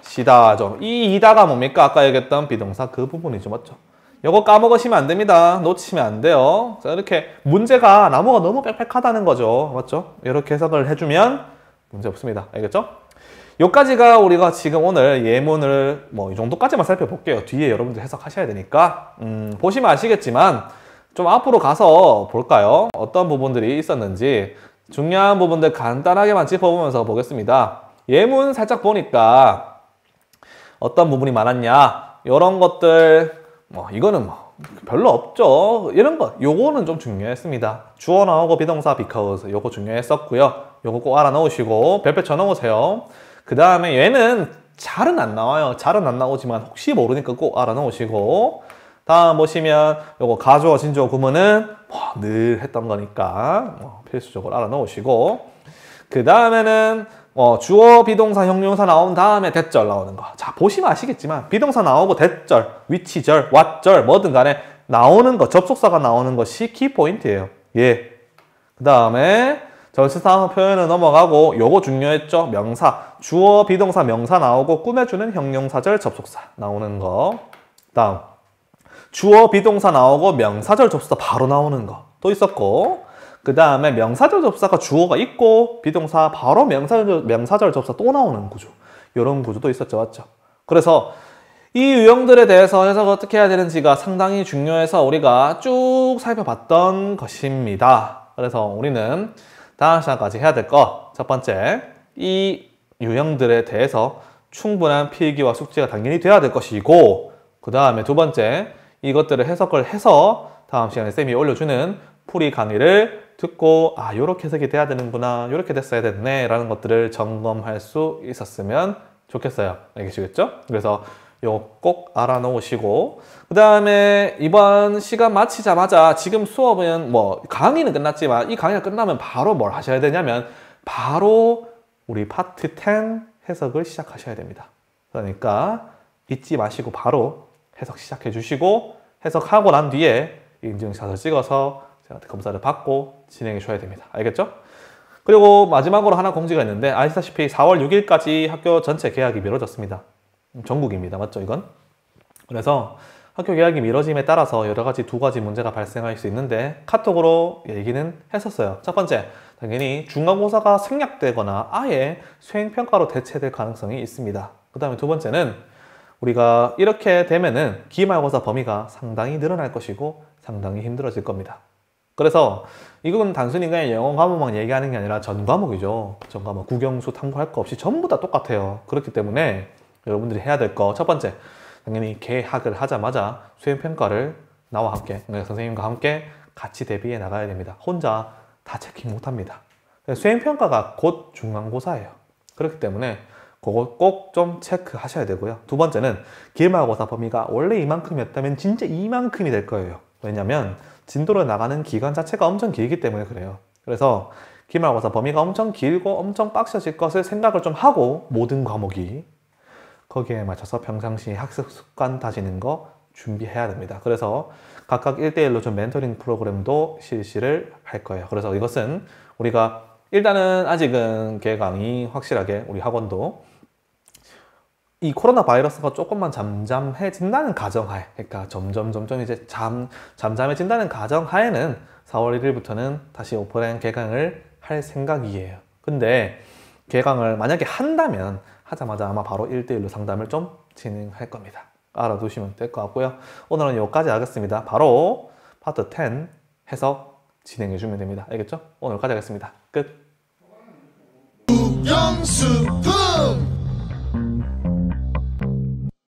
것이다이 이다가 뭡니까? 아까 얘기했던 비동사 그 부분이죠. 맞죠? 이거 까먹으시면 안 됩니다. 놓치면 안 돼요. 자, 이렇게 문제가 나무가 너무 빽빽하다는 거죠. 맞죠? 이렇게 해석을 해주면 문제 없습니다. 알겠죠? 여까지가 우리가 지금 오늘 예문을 뭐 이 정도까지만 살펴볼게요. 뒤에 여러분들 해석하셔야 되니까. 음, 보시면 아시겠지만 좀 앞으로 가서 볼까요? 어떤 부분들이 있었는지 중요한 부분들 간단하게만 짚어보면서 보겠습니다. 예문 살짝 보니까 어떤 부분이 많았냐 이런 것들 뭐 이거는 뭐 별로 없죠. 이런 거 요거는 좀 중요했습니다. 주어 나오고 비동사 because 요거 중요했었고요. 요거 꼭 알아 놓으시고 별표 쳐 놓으세요. 그 다음에 얘는 잘은 안 나와요. 잘은 안 나오지만 혹시 모르니까 꼭 알아 놓으시고 다음 보시면 요거 가주어 진주어 구문은 뭐늘 했던 거니까 뭐 필수적으로 알아 놓으시고 그 다음에는 어, 주어, 비동사, 형용사 나온 다음에 대절 나오는 거. 자, 보시면 아시겠지만 비동사 나오고 대절, 위치절, 왓절 뭐든 간에 나오는 거, 접속사가 나오는 것이 키포인트예요. 예. 그 다음에 절수상 표현을 넘어가고 요거 중요했죠? 명사. 주어, 비동사, 명사 나오고 꾸며주는 형용사절, 접속사 나오는 거. 다음. 주어 비동사 나오고 명사절 접수사 바로 나오는 거또 있었고 그 다음에 명사절 접사가 주어가 있고 비동사 바로 명사절, 명사절 접사 또 나오는 구조 이런 구조도 있었죠 맞죠 그래서 이 유형들에 대해서 해석 어떻게 해야 되는지가 상당히 중요해서 우리가 쭉 살펴봤던 것입니다 그래서 우리는 다음 시간까지 해야 될거첫 번째 이 유형들에 대해서 충분한 필기와 숙지가 당연히 돼야 될 것이고 그 다음에 두 번째 이것들을 해석을 해서 다음 시간에 쌤이 올려주는 풀이 강의를 듣고 아요렇게 해석이 돼야 되는구나 요렇게 됐어야 됐네 라는 것들을 점검할 수 있었으면 좋겠어요 알겠시겠죠 그래서 요거 꼭 알아놓으시고 그 다음에 이번 시간 마치자마자 지금 수업은 뭐 강의는 끝났지만 이 강의가 끝나면 바로 뭘 하셔야 되냐면 바로 우리 파트 10 해석을 시작하셔야 됩니다 그러니까 잊지 마시고 바로 해석 시작해 주시고 해석하고 난 뒤에 인증샷을 찍어서 저한테 검사를 받고 진행해 줘야 됩니다. 알겠죠? 그리고 마지막으로 하나 공지가 있는데 아시다시피 4월 6일까지 학교 전체 계약이 미뤄졌습니다. 전국입니다. 맞죠 이건? 그래서 학교 계약이 미뤄짐에 따라서 여러 가지 두 가지 문제가 발생할 수 있는데 카톡으로 얘기는 했었어요. 첫 번째, 당연히 중간고사가 생략되거나 아예 수행평가로 대체될 가능성이 있습니다. 그 다음에 두 번째는 우리가 이렇게 되면은 기말고사 범위가 상당히 늘어날 것이고 상당히 힘들어질 겁니다. 그래서 이건 단순히 그냥 영어 과목만 얘기하는 게 아니라 전 과목이죠. 전 과목 국영수 탐구할 거 없이 전부 다 똑같아요. 그렇기 때문에 여러분들이 해야 될 거 첫 번째 당연히 개학을 하자마자 수행평가를 나와 함께 네, 선생님과 함께 같이 대비해 나가야 됩니다. 혼자 다 체킹 못합니다. 수행평가가 곧 중간고사예요. 그렇기 때문에 그거 꼭 좀 체크하셔야 되고요. 두 번째는 기말고사 범위가 원래 이만큼이었다면 진짜 이만큼이 될 거예요. 왜냐면 진도로 나가는 기간 자체가 엄청 길기 때문에 그래요. 그래서 기말고사 범위가 엄청 길고 엄청 빡셔질 것을 생각을 좀 하고 모든 과목이 거기에 맞춰서 평상시 학습 습관 다지는 거 준비해야 됩니다. 그래서 각각 1대1로 좀 멘토링 프로그램도 실시를 할 거예요. 그래서 이것은 우리가 일단은 아직은 개강이 확실하게 우리 학원도 이 코로나 바이러스가 조금만 잠잠해진다는 가정하에 그러니까 점점 점점 이제 잠, 잠잠해진다는 가정하에는 4월 1일부터는 다시 오프라인 개강을 할 생각이에요 근데 개강을 만약에 한다면 하자마자 아마 바로 1대1로 상담을 좀 진행할 겁니다 알아두시면 될 것 같고요 오늘은 여기까지 하겠습니다 바로 파트 10해서 진행해 주면 됩니다 알겠죠? 오늘 까지 하겠습니다 끝 영수품